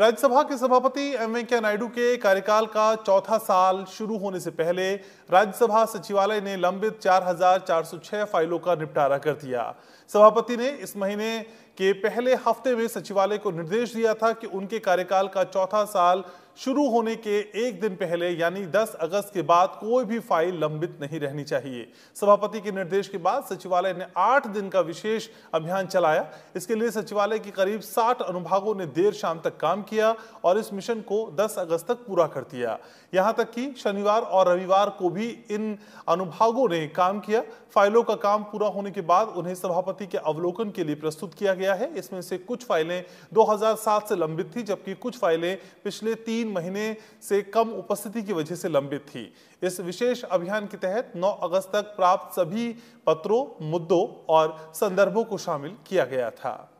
राज्यसभा के सभापति एम वेंकैया नायडू के कार्यकाल का चौथा साल शुरू होने से पहले राज्यसभा सचिवालय ने लंबित 4,406 फाइलों का निपटारा कर दिया सभापति ने इस महीने के पहले हफ्ते में सचिवालय को निर्देश दिया था कि उनके कार्यकाल का चौथा साल शुरू होने के एक दिन पहले यानी 10 अगस्त के बाद कोई भी फाइल लंबित नहीं रहनी चाहिए सभापति के निर्देश के बाद सचिवालय ने आठ दिन का विशेष अभियान चलाया इसके लिए सचिवालय के करीब साठ अनुभागों ने देर शाम तक काम किया और इस मिशन को 10 अगस्त तक पूरा कर दिया यहाँ तक कि शनिवार और रविवार को भी इन अनुभागों ने काम किया फाइलों का काम पूरा होने के बाद उन्हें सभापति के अवलोकन के लिए प्रस्तुत किया गया है इसमें से कुछ फाइलें 2007 से लंबित थी जबकि कुछ फाइलें पिछले तीन तीन महीने से कम उपस्थिति की वजह से लंबित थी इस विशेष अभियान के तहत 9 अगस्त तक प्राप्त सभी पत्रों मुद्दों और संदर्भों को शामिल किया गया था